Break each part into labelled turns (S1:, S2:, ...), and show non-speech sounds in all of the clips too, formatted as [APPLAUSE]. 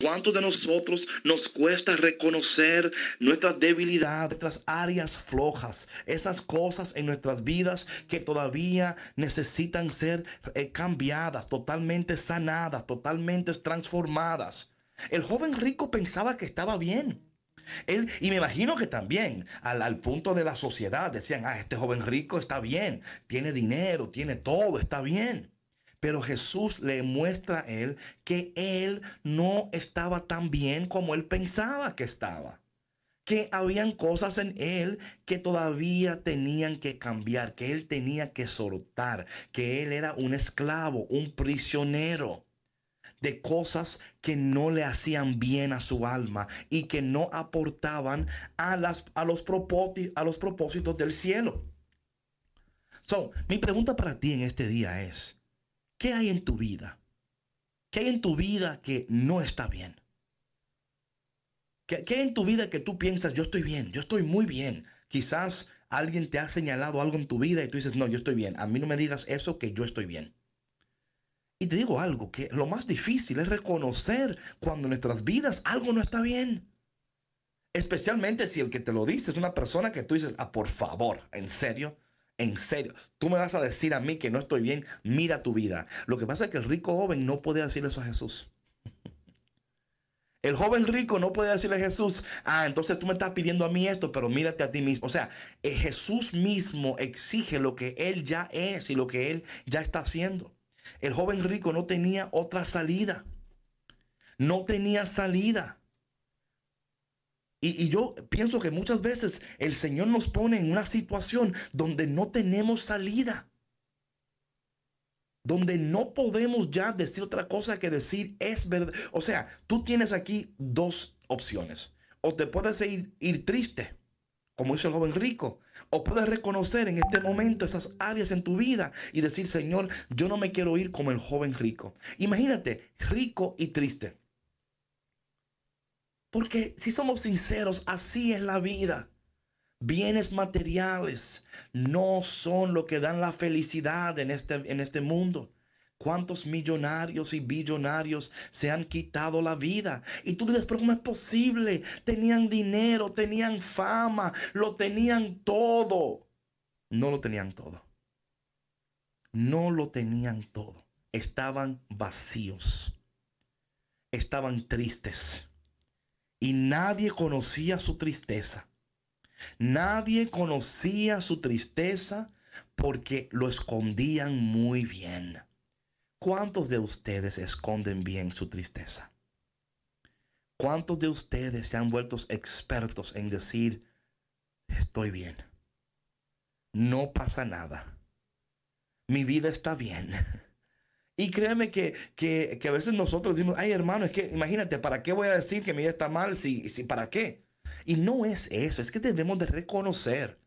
S1: ¿Cuántos de nosotros nos cuesta reconocer nuestras debilidades, nuestras áreas flojas, esas cosas en nuestras vidas que todavía necesitan ser eh, cambiadas, totalmente sanadas, totalmente transformadas? El joven rico pensaba que estaba bien. y me imagino que también al, al, punto de la sociedad decían, ah, este joven rico está bien, tiene dinero, tiene todo, está bien. Pero Jesús le muestra a él que él no estaba tan bien como él pensaba que estaba. Que habían cosas en él que todavía tenían que cambiar, que él tenía que soltar, que él era un esclavo, un prisionero de cosas que no le hacían bien a su alma y que no aportaban a, las, a, los, propósitos, a los propósitos del cielo. So, mi pregunta para ti en este día es, ¿Qué hay en tu vida? ¿Qué hay en tu vida que no está bien? ¿Qué, hay en tu vida que tú piensas, yo estoy bien, yo estoy muy bien? Quizás alguien te ha señalado algo en tu vida y tú dices, no, yo estoy bien. A mí no me digas eso, que yo estoy bien. Y te digo algo, que lo más difícil es reconocer cuando en nuestras vidas algo no está bien. Especialmente si el que te lo dice es una persona que tú dices, ah, por favor, en serio. En serio, tú me vas a decir a mí que no estoy bien, mira tu vida. Lo que pasa es que el rico joven no podía decir eso a Jesús. El joven rico no podía decirle a Jesús, ah, entonces tú me estás pidiendo a mí esto, pero mírate a ti mismo. O sea, eh, Jesús mismo exige lo que él ya es y lo que él ya está haciendo. El joven rico no tenía otra salida. No tenía salida. Y, yo pienso que muchas veces el Señor nos pone en una situación donde no tenemos salida, donde no podemos ya decir otra cosa que decir es verdad. O sea, tú tienes aquí dos opciones. O te puedes ir, ir triste, como hizo el joven rico, o puedes reconocer en este momento esas áreas en tu vida y decir, Señor, yo no me quiero ir como el joven rico. Imagínate, rico y triste. Porque si somos sinceros, así es la vida. Bienes materiales no son lo que dan la felicidad en este, en este mundo. ¿Cuántos millonarios y billonarios se han quitado la vida? Y tú dices, pero ¿cómo es posible? Tenían dinero, tenían fama, lo tenían todo. No lo tenían todo. No lo tenían todo. Estaban vacíos. Estaban tristes y nadie conocía su tristeza. Nadie conocía su tristeza porque lo escondían muy bien. ¿Cuántos de ustedes esconden bien su tristeza? ¿Cuántos de ustedes se han vuelto expertos en decir, estoy bien? No pasa nada. Mi vida está bien. Y créeme que, que, a veces nosotros decimos, ay hermano, es que imagínate, ¿para qué voy a decir que mi vida está mal? si, ¿Para qué? Y no es eso, es que debemos de reconocer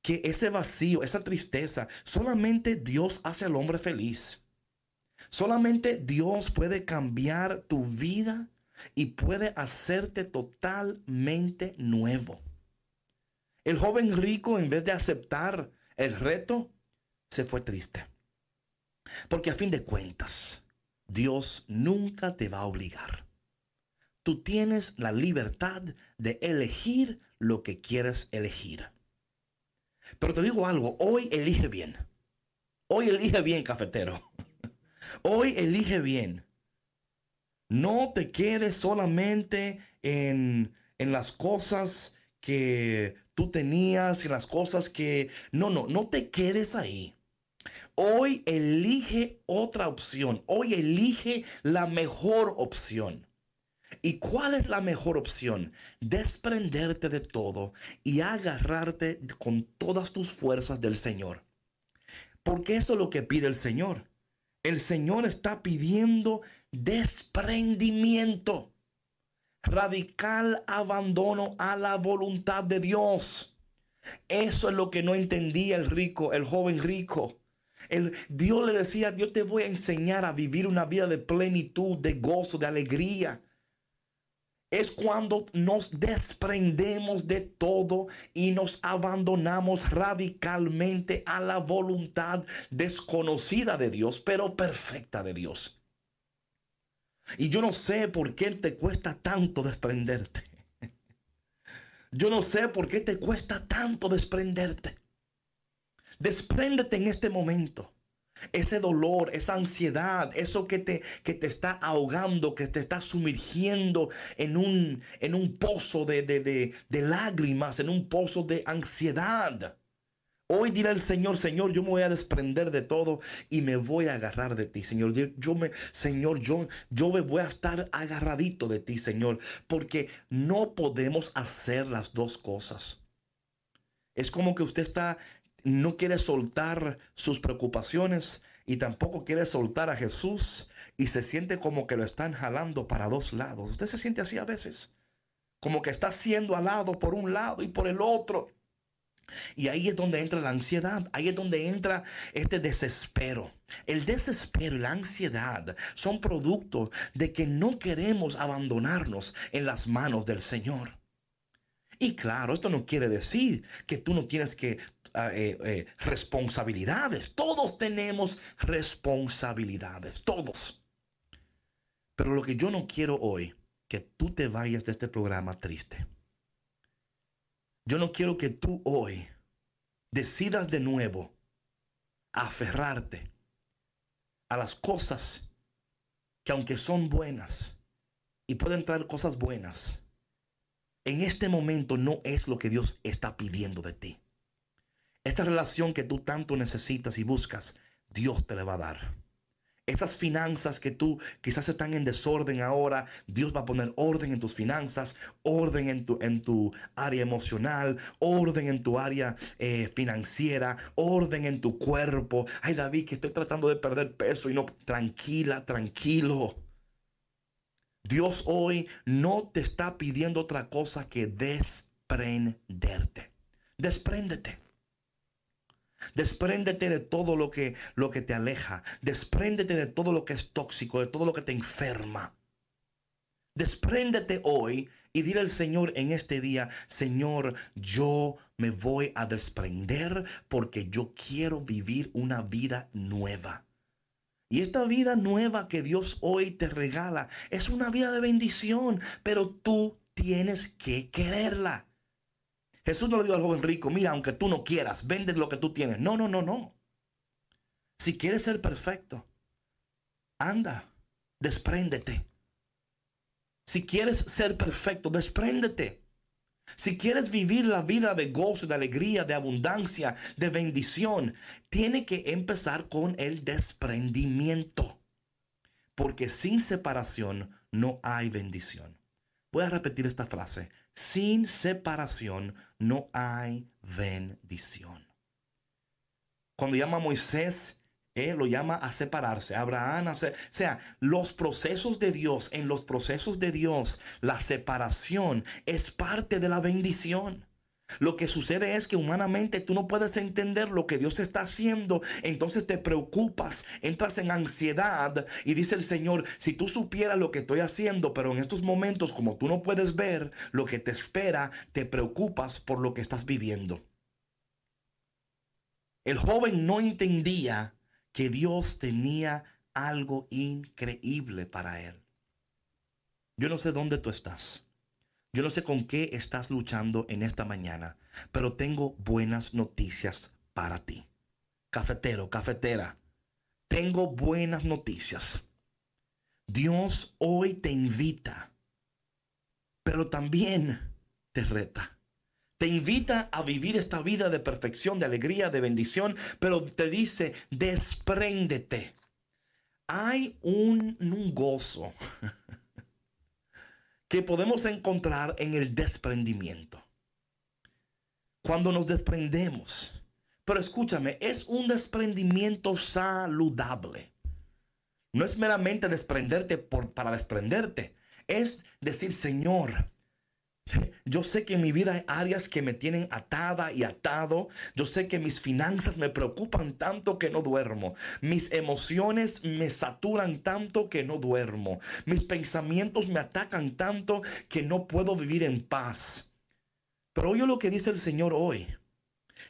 S1: que ese vacío, esa tristeza, solamente Dios hace al hombre feliz. Solamente Dios puede cambiar tu vida y puede hacerte totalmente nuevo. El joven rico, en vez de aceptar el reto, se fue triste. Porque a fin de cuentas, Dios nunca te va a obligar. Tú tienes la libertad de elegir lo que quieres elegir. Pero te digo algo, hoy elige bien. Hoy elige bien, cafetero. [LAUGHS] Hoy elige bien. No te quedes solamente en, en las cosas que tú tenías, en las cosas que... No, no, no te quedes ahí. Hoy elige otra opción. Hoy elige la mejor opción. ¿Y cuál es la mejor opción? Desprenderte de todo y agarrarte con todas tus fuerzas del Señor. Porque eso es lo que pide el Señor. El Señor está pidiendo desprendimiento, radical abandono a la voluntad de Dios. Eso es lo que no entendía el rico, el joven rico. Dios le decía, yo te voy a enseñar a vivir una vida de plenitud, de gozo, de alegría. Es cuando nos desprendemos de todo y nos abandonamos radicalmente a la voluntad desconocida de Dios, pero perfecta de Dios. Y yo no sé por qué te cuesta tanto desprenderte. [LAUGHS] Yo no sé por qué te cuesta tanto desprenderte. Despréndete en este momento. Ese dolor, esa ansiedad, eso que te, que te está ahogando, que te está sumergiendo en un, en un pozo de, lágrimas, en un pozo de ansiedad. Hoy dirá el Señor, Señor, yo me voy a desprender de todo y me voy a agarrar de ti, Señor. me, Señor, yo, yo me voy a estar agarradito de ti, Señor, porque no podemos hacer las dos cosas. Es como que usted está no quiere soltar sus preocupaciones y tampoco quiere soltar a Jesús y se siente como que lo están jalando para dos lados. Usted se siente así a veces, como que está siendo alado por un lado y por el otro. Y ahí es donde entra la ansiedad, ahí es donde entra este desespero. El desespero y la ansiedad son producto de que no queremos abandonarnos en las manos del Señor. Y claro, esto no quiere decir que tú no tienes que Ah, eh, eh, responsabilidades. Todos tenemos responsabilidades, todos. Pero lo que yo no quiero hoy, que tú te vayas de este programa triste. Yo no quiero que tú hoy decidas de nuevo aferrarte a las cosas que aunque son buenas y pueden traer cosas buenas, en este momento no es lo que Dios está pidiendo de ti. Esta relación que tú tanto necesitas y buscas, Dios te la va a dar. Esas finanzas que tú quizás están en desorden ahora, Dios va a poner orden en tus finanzas, orden en tu, en tu área emocional, orden en tu área eh, financiera, orden en tu cuerpo. Ay David, que estoy tratando de perder peso y no, tranquila, tranquilo. Dios hoy no te está pidiendo otra cosa que desprenderte. Despréndete. Despréndete de todo lo que, lo que te aleja. Despréndete de todo lo que es tóxico, de todo lo que te enferma. Despréndete hoy y dile al Señor en este día, Señor, yo me voy a desprender porque yo quiero vivir una vida nueva. Y esta vida nueva que Dios hoy te regala es una vida de bendición, pero tú tienes que quererla. Jesús no le dijo al joven rico, mira, aunque tú no quieras, vende lo que tú tienes. No, no, no, no. Si quieres ser perfecto, anda, despréndete. Si quieres ser perfecto, despréndete. Si quieres vivir la vida de gozo, de alegría, de abundancia, de bendición, tiene que empezar con el desprendimiento. Porque sin separación no hay bendición. Voy a repetir esta frase. Sin separación no hay bendición. Cuando llama a Moisés, eh, lo llama a separarse. Abraham, a o sea, los procesos de Dios, en los procesos de Dios, la separación es parte de la bendición. Lo que sucede es que humanamente tú no puedes entender lo que Dios está haciendo, entonces te preocupas, entras en ansiedad y dice el Señor, si tú supieras lo que estoy haciendo, pero en estos momentos como tú no puedes ver lo que te espera, te preocupas por lo que estás viviendo. El joven no entendía que Dios tenía algo increíble para él. Yo no sé dónde tú estás. Yo no sé con qué estás luchando en esta mañana, pero tengo buenas noticias para ti. Cafetero, cafetera, tengo buenas noticias. Dios hoy te invita, pero también te reta. Te invita a vivir esta vida de perfección, de alegría, de bendición, pero te dice, despréndete. Hay un, un gozo [LAUGHS] que podemos encontrar en el desprendimiento. Cuando nos desprendemos, pero escúchame, es un desprendimiento saludable. No es meramente desprenderte por, para desprenderte, es decir, Señor, yo sé que en mi vida hay áreas que me tienen atada y atado. Yo sé que mis finanzas me preocupan tanto que no duermo. Mis emociones me saturan tanto que no duermo. Mis pensamientos me atacan tanto que no puedo vivir en paz. Pero oye lo que dice el Señor hoy.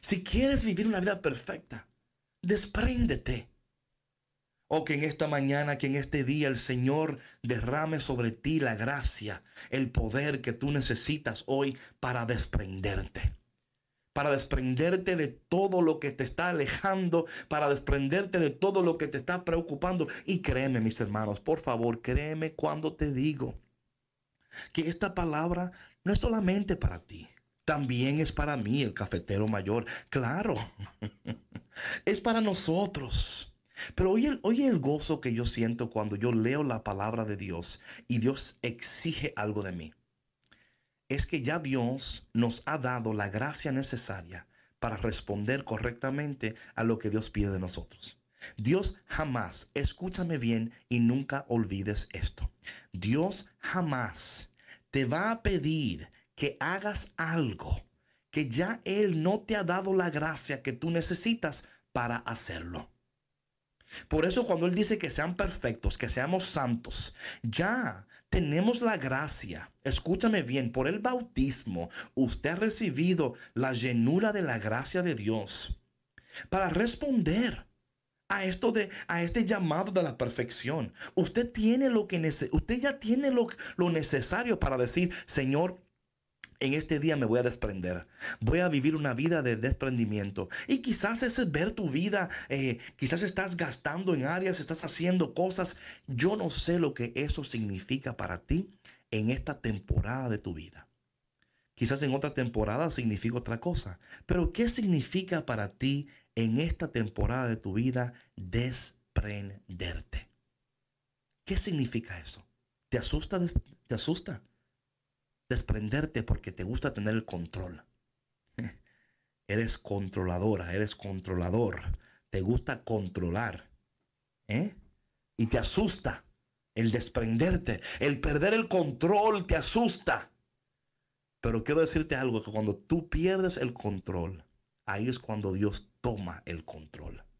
S1: Si quieres vivir una vida perfecta, despréndete o oh, que en esta mañana, que en este día el Señor derrame sobre ti la gracia, el poder que tú necesitas hoy para desprenderte. Para desprenderte de todo lo que te está alejando, para desprenderte de todo lo que te está preocupando. Y créeme, mis hermanos, por favor, créeme cuando te digo que esta palabra no es solamente para ti, también es para mí, el cafetero mayor. Claro, [LAUGHS] es para nosotros. Pero oye, el gozo que yo siento cuando yo leo la palabra de Dios y Dios exige algo de mí. Es que ya Dios nos ha dado la gracia necesaria para responder correctamente a lo que Dios pide de nosotros. Dios jamás, escúchame bien y nunca olvides esto, Dios jamás te va a pedir que hagas algo que ya Él no te ha dado la gracia que tú necesitas para hacerlo. Por eso cuando Él dice que sean perfectos, que seamos santos, ya tenemos la gracia. Escúchame bien, por el bautismo usted ha recibido la llenura de la gracia de Dios para responder a esto de a este llamado de la perfección. Usted tiene lo que usted ya tiene lo, lo necesario para decir, Señor, en este día me voy a desprender. Voy a vivir una vida de desprendimiento. Y quizás ese es ver tu vida, eh, quizás estás gastando en áreas, estás haciendo cosas. Yo no sé lo que eso significa para ti en esta temporada de tu vida. Quizás en otra temporada significa otra cosa. Pero ¿qué significa para ti en esta temporada de tu vida desprenderte? ¿Qué significa eso? ¿Te asusta? ¿Te asusta? desprenderte porque te gusta tener el control. [LAUGHS] Eres controladora, eres controlador. Te gusta controlar. ¿eh? Y te asusta el desprenderte. El perder el control te asusta. Pero quiero decirte algo, que cuando tú pierdes el control, ahí es cuando Dios toma el control.